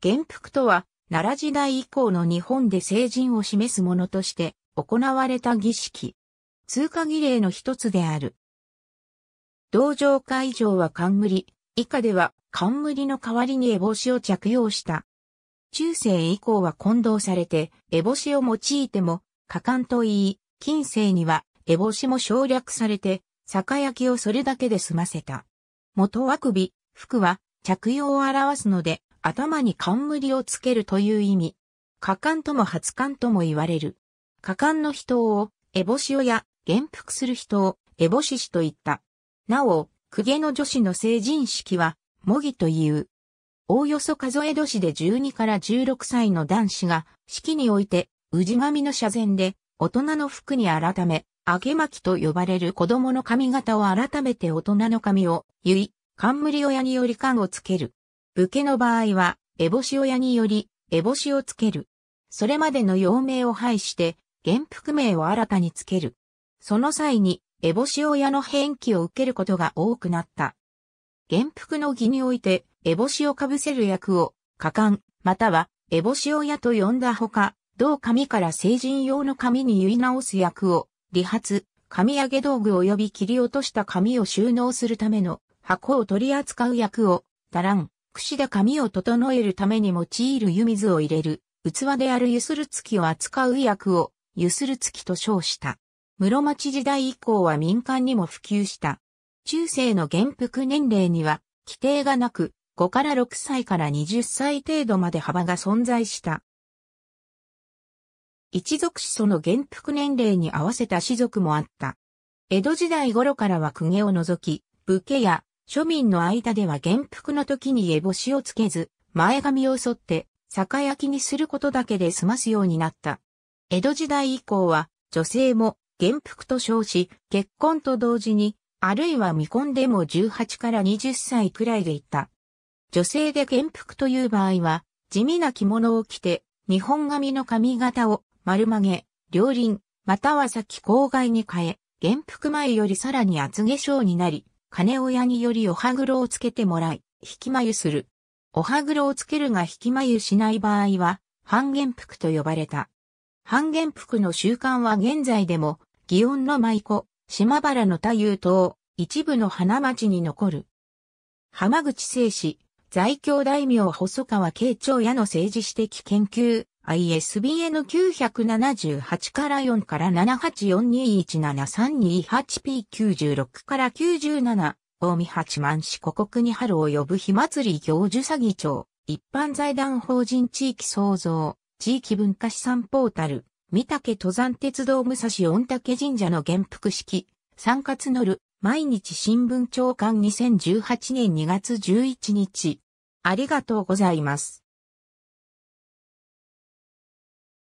元服とは、奈良時代以降の日本で成人を示すものとして行われた儀式。通過儀礼の一つである。道場会場は冠、以下では冠の代わりに烏帽子を着用した。中世以降は混同されて、烏帽子を用いても、果敢と言い、近世には烏帽子も省略されて、酒焼きをそれだけで済ませた。元は首、服は着用を表すので、頭に冠をつけるという意味。果敢とも発刊とも言われる。果敢の人を、エボシオや、元服する人を、エボシシと言った。なお、公家の女子の成人式は、模擬という。おおよそ数え年で12から16歳の男子が、式において、氏神の社前で、大人の服に改め、あげ巻きと呼ばれる子供の髪型を改めて大人の髪を、結い、冠親により冠をつける。武家の場合は、烏帽子親により、烏帽子をつける。それまでの用名を廃して、元服名を新たにつける。その際に、烏帽子親の返記を受けることが多くなった。元服の儀において、烏帽子をかぶせる役を、果敢、または、烏帽子親と呼んだほか、同紙から成人用の紙に結い直す役を、理髪、紙上げ道具及び切り落とした紙を収納するための箱を取り扱う役を、だらん、櫛で髪を整えるために用いる湯水を入れる、器であるゆする月を扱う薬を、ゆする月と称した。室町時代以降は民間にも普及した。中世の元服年齢には、規定がなく、5から6歳から20歳程度まで幅が存在した。一族子祖の元服年齢に合わせた士族もあった。江戸時代頃からは公家を除き、武家や庶民の間では元服の時に烏帽子をつけず、前髪を剃って、逆焼きにすることだけで済ますようになった。江戸時代以降は、女性も元服と称し、結婚と同時に、あるいは未婚でも18から20歳くらいでいた。女性で元服という場合は、地味な着物を着て、日本髪の髪型を丸曲げ、両輪、または先郊外に変え、元服前よりさらに厚化粧になり、金親によりお歯黒をつけてもらい、引き眉する。お歯黒をつけるが引き眉しない場合は、半元服と呼ばれた。半元服の習慣は現在でも、祇園の舞妓、島原の太夫等、一部の花町に残る。浜口聖子在京大名細川慶長屋の政治史的研究、ISBN 978から4から784217328 P96 から97、大見八万市古国に春を呼ぶ火祭り行事詐欺町、一般財団法人地域創造、地域文化資産ポータル、三竹登山鉄道武蔵御嶽神社の原服式、三月乗る、毎日新聞長官2018年2月11日。ありがとうございます。